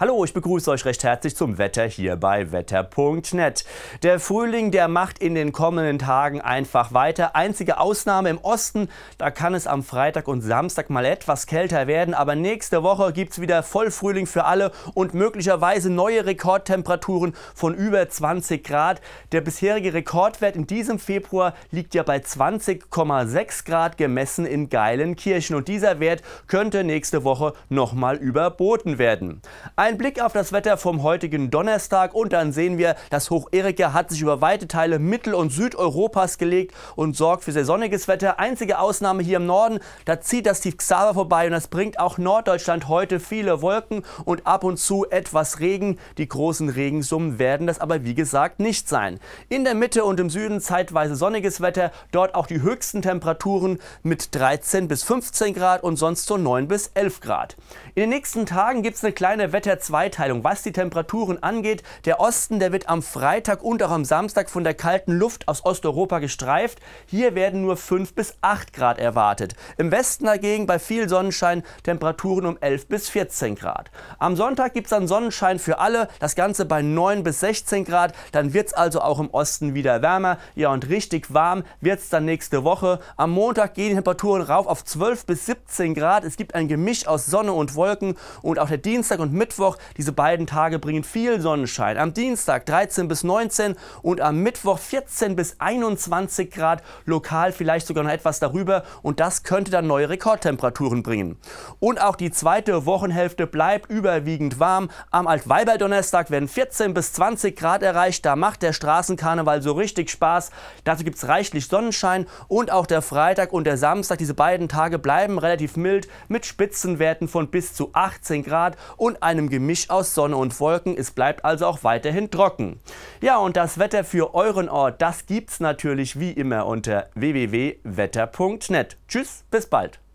Hallo, ich begrüße euch recht herzlich zum Wetter hier bei wetter.net. Der Frühling, der macht in den kommenden Tagen einfach weiter. Einzige Ausnahme im Osten, da kann es am Freitag und Samstag mal etwas kälter werden, aber nächste Woche gibt es wieder Vollfrühling für alle und möglicherweise neue Rekordtemperaturen von über 20 Grad. Der bisherige Rekordwert in diesem Februar liegt ja bei 20,6 Grad gemessen in Geilenkirchen und dieser Wert könnte nächste Woche nochmal überboten werden. Ein Blick auf das Wetter vom heutigen Donnerstag und dann sehen wir, das Hoch Erika hat sich über weite Teile Mittel- und Südeuropas gelegt und sorgt für sehr sonniges Wetter. Einzige Ausnahme hier im Norden, da zieht das Tief Xaver vorbei und das bringt auch Norddeutschland heute viele Wolken und ab und zu etwas Regen. Die großen Regensummen werden das aber wie gesagt nicht sein. In der Mitte und im Süden zeitweise sonniges Wetter, dort auch die höchsten Temperaturen mit 13 bis 15 Grad und sonst so 9 bis 11 Grad. In den nächsten Tagen gibt es eine kleine Wetter dieser Zweiteilung, was die Temperaturen angeht. Der Osten, der wird am Freitag und auch am Samstag von der kalten Luft aus Osteuropa gestreift. Hier werden nur 5 bis 8 Grad erwartet. Im Westen dagegen bei viel Sonnenschein Temperaturen um 11 bis 14 Grad. Am Sonntag gibt es dann Sonnenschein für alle, das Ganze bei 9 bis 16 Grad. Dann wird es also auch im Osten wieder wärmer. Ja, und richtig warm wird es dann nächste Woche. Am Montag gehen die Temperaturen rauf auf 12 bis 17 Grad. Es gibt ein Gemisch aus Sonne und Wolken und auch der Dienstag und Mittwoch Mittwoch. Diese beiden Tage bringen viel Sonnenschein. Am Dienstag 13 bis 19 und am Mittwoch 14 bis 21 Grad, lokal vielleicht sogar noch etwas darüber. Und das könnte dann neue Rekordtemperaturen bringen. Und auch die zweite Wochenhälfte bleibt überwiegend warm. Am Altweiberdonnerstag werden 14 bis 20 Grad erreicht. Da macht der Straßenkarneval so richtig Spaß. Dazu gibt es reichlich Sonnenschein und auch der Freitag und der Samstag, diese beiden Tage bleiben relativ mild mit Spitzenwerten von bis zu 18 Grad und einem Gemisch aus Sonne und Wolken. Es bleibt also auch weiterhin trocken. Ja, und das Wetter für euren Ort, das gibt's natürlich wie immer unter www.wetter.net. Tschüss, bis bald.